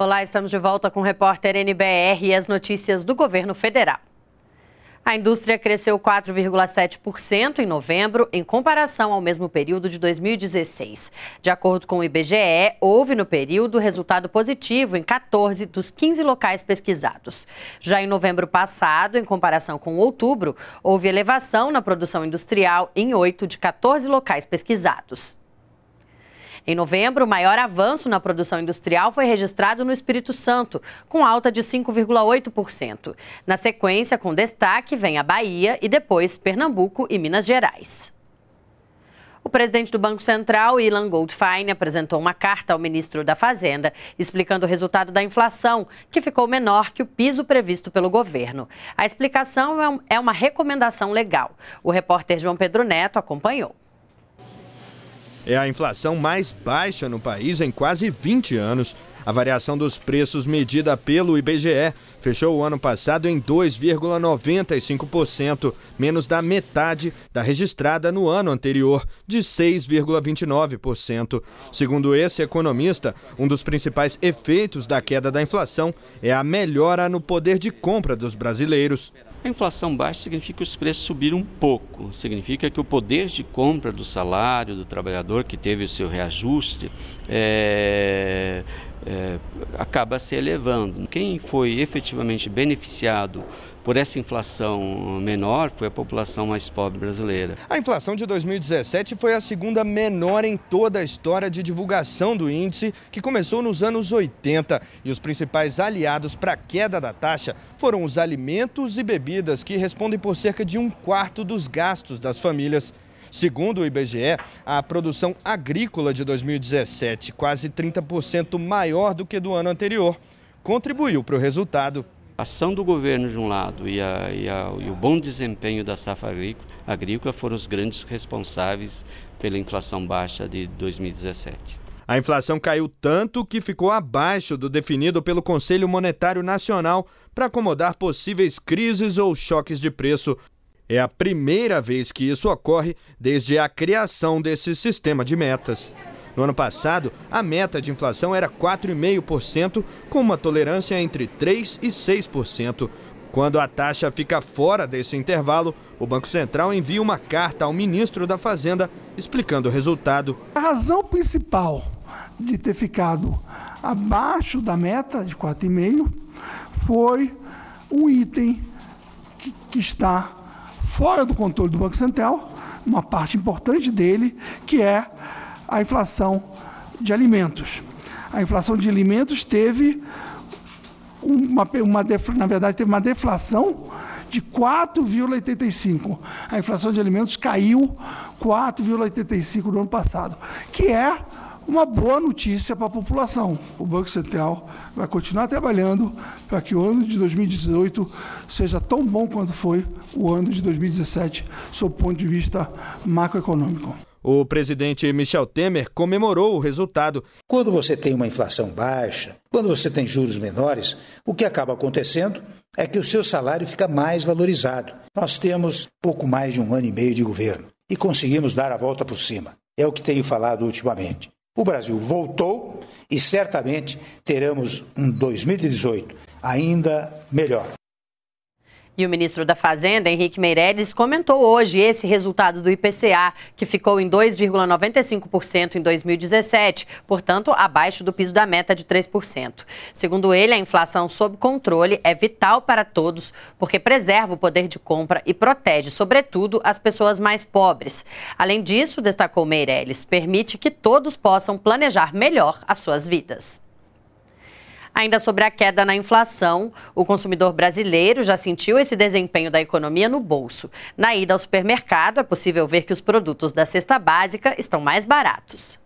Olá, estamos de volta com o repórter NBR e as notícias do governo federal. A indústria cresceu 4,7% em novembro, em comparação ao mesmo período de 2016. De acordo com o IBGE, houve no período resultado positivo em 14 dos 15 locais pesquisados. Já em novembro passado, em comparação com outubro, houve elevação na produção industrial em 8 de 14 locais pesquisados. Em novembro, o maior avanço na produção industrial foi registrado no Espírito Santo, com alta de 5,8%. Na sequência, com destaque, vem a Bahia e depois Pernambuco e Minas Gerais. O presidente do Banco Central, Ilan Goldfein, apresentou uma carta ao ministro da Fazenda explicando o resultado da inflação, que ficou menor que o piso previsto pelo governo. A explicação é, é uma recomendação legal. O repórter João Pedro Neto acompanhou. É a inflação mais baixa no país em quase 20 anos. A variação dos preços medida pelo IBGE fechou o ano passado em 2,95%, menos da metade da registrada no ano anterior, de 6,29%. Segundo esse economista, um dos principais efeitos da queda da inflação é a melhora no poder de compra dos brasileiros. A inflação baixa significa que os preços subiram um pouco, significa que o poder de compra do salário do trabalhador que teve o seu reajuste é, é, acaba se elevando. Quem foi efetivamente beneficiado por essa inflação menor foi a população mais pobre brasileira. A inflação de 2017 foi a segunda menor em toda a história de divulgação do índice, que começou nos anos 80. E os principais aliados para a queda da taxa foram os alimentos e bebidas, que respondem por cerca de um quarto dos gastos das famílias. Segundo o IBGE, a produção agrícola de 2017, quase 30% maior do que do ano anterior, contribuiu para o resultado. A ação do governo de um lado e, a, e, a, e o bom desempenho da safra agrícola, agrícola foram os grandes responsáveis pela inflação baixa de 2017. A inflação caiu tanto que ficou abaixo do definido pelo Conselho Monetário Nacional para acomodar possíveis crises ou choques de preço. É a primeira vez que isso ocorre desde a criação desse sistema de metas. No ano passado, a meta de inflação era 4,5%, com uma tolerância entre 3% e 6%. Quando a taxa fica fora desse intervalo, o Banco Central envia uma carta ao ministro da Fazenda explicando o resultado. A razão principal de ter ficado abaixo da meta de 4,5% foi um item que, que está fora do controle do Banco Central, uma parte importante dele, que é a inflação de alimentos. A inflação de alimentos teve uma, uma na verdade teve uma deflação de 4,85. A inflação de alimentos caiu 4,85 no ano passado, que é uma boa notícia para a população. O Banco Central vai continuar trabalhando para que o ano de 2018 seja tão bom quanto foi o ano de 2017, sob o ponto de vista macroeconômico. O presidente Michel Temer comemorou o resultado. Quando você tem uma inflação baixa, quando você tem juros menores, o que acaba acontecendo é que o seu salário fica mais valorizado. Nós temos pouco mais de um ano e meio de governo e conseguimos dar a volta por cima. É o que tenho falado ultimamente. O Brasil voltou e certamente teremos um 2018 ainda melhor. E o ministro da Fazenda, Henrique Meirelles, comentou hoje esse resultado do IPCA, que ficou em 2,95% em 2017, portanto, abaixo do piso da meta de 3%. Segundo ele, a inflação sob controle é vital para todos, porque preserva o poder de compra e protege, sobretudo, as pessoas mais pobres. Além disso, destacou Meirelles, permite que todos possam planejar melhor as suas vidas. Ainda sobre a queda na inflação, o consumidor brasileiro já sentiu esse desempenho da economia no bolso. Na ida ao supermercado, é possível ver que os produtos da cesta básica estão mais baratos.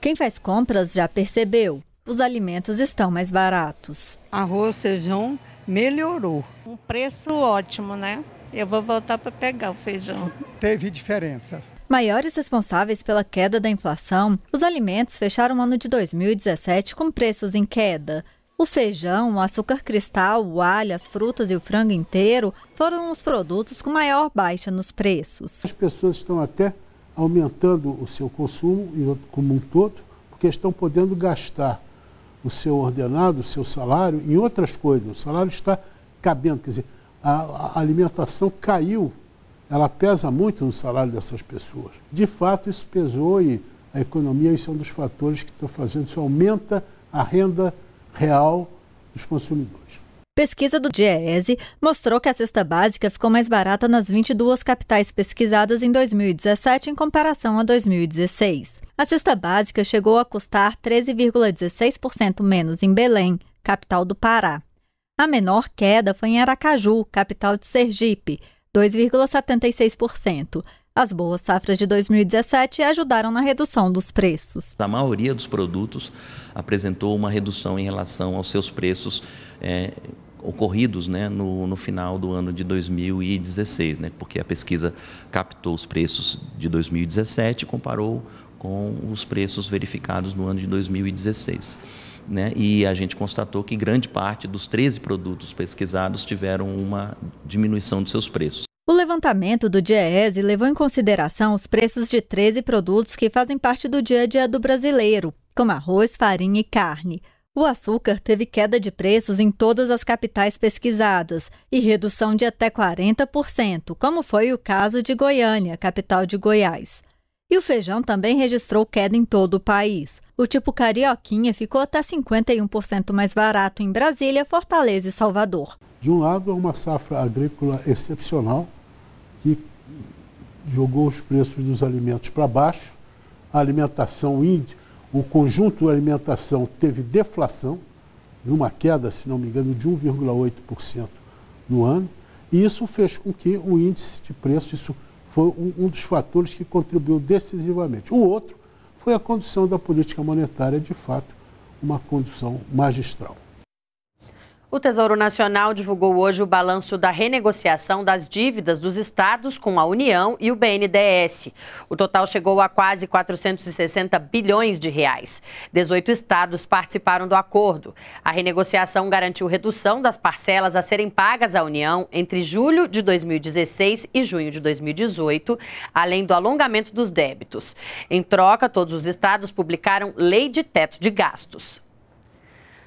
Quem faz compras já percebeu, os alimentos estão mais baratos. Arroz, feijão melhorou. Um preço ótimo, né? Eu vou voltar para pegar o feijão. Teve diferença. Maiores responsáveis pela queda da inflação, os alimentos fecharam o ano de 2017 com preços em queda. O feijão, o açúcar cristal, o alho, as frutas e o frango inteiro foram os produtos com maior baixa nos preços. As pessoas estão até aumentando o seu consumo como um todo, porque estão podendo gastar o seu ordenado, o seu salário em outras coisas. O salário está cabendo, quer dizer, a alimentação caiu ela pesa muito no salário dessas pessoas. De fato, isso pesou e a economia isso é um dos fatores que estão fazendo, isso aumenta a renda real dos consumidores. Pesquisa do DIEESE mostrou que a cesta básica ficou mais barata nas 22 capitais pesquisadas em 2017 em comparação a 2016. A cesta básica chegou a custar 13,16% menos em Belém, capital do Pará. A menor queda foi em Aracaju, capital de Sergipe, 2,76%. As boas safras de 2017 ajudaram na redução dos preços. A maioria dos produtos apresentou uma redução em relação aos seus preços é, ocorridos né, no, no, final do ano de 2016, né, porque a pesquisa captou os preços de 2017 e comparou com os preços verificados no ano de 2016 né? e a gente constatou que grande parte dos 13 produtos pesquisados tiveram uma diminuição dos seus preços. O levantamento do DIEESE levou em consideração os preços de 13 produtos que fazem parte do dia a dia do brasileiro, como arroz, farinha e carne. O açúcar teve queda de preços em todas as capitais pesquisadas e redução de até 40%, como foi o caso de Goiânia, capital de Goiás. E o feijão também registrou queda em todo o país. O tipo carioquinha ficou até 51% mais barato em Brasília, Fortaleza e Salvador. De um lado, é uma safra agrícola excepcional que jogou os preços dos alimentos para baixo. A alimentação índia, o conjunto da alimentação teve deflação, uma queda, se não me engano, de 1,8% no ano. E isso fez com que o índice de preço, isso foi um, um dos fatores que contribuiu decisivamente. O outro foi a condução da política monetária, de fato, uma condução magistral. O Tesouro Nacional divulgou hoje o balanço da renegociação das dívidas dos estados com a União e o BNDES. O total chegou a quase 460 bilhões de reais. 18 estados participaram do acordo. A renegociação garantiu redução das parcelas a serem pagas à União entre julho de 2016 e junho de 2018, além do alongamento dos débitos. Em troca, todos os estados publicaram lei de teto de gastos.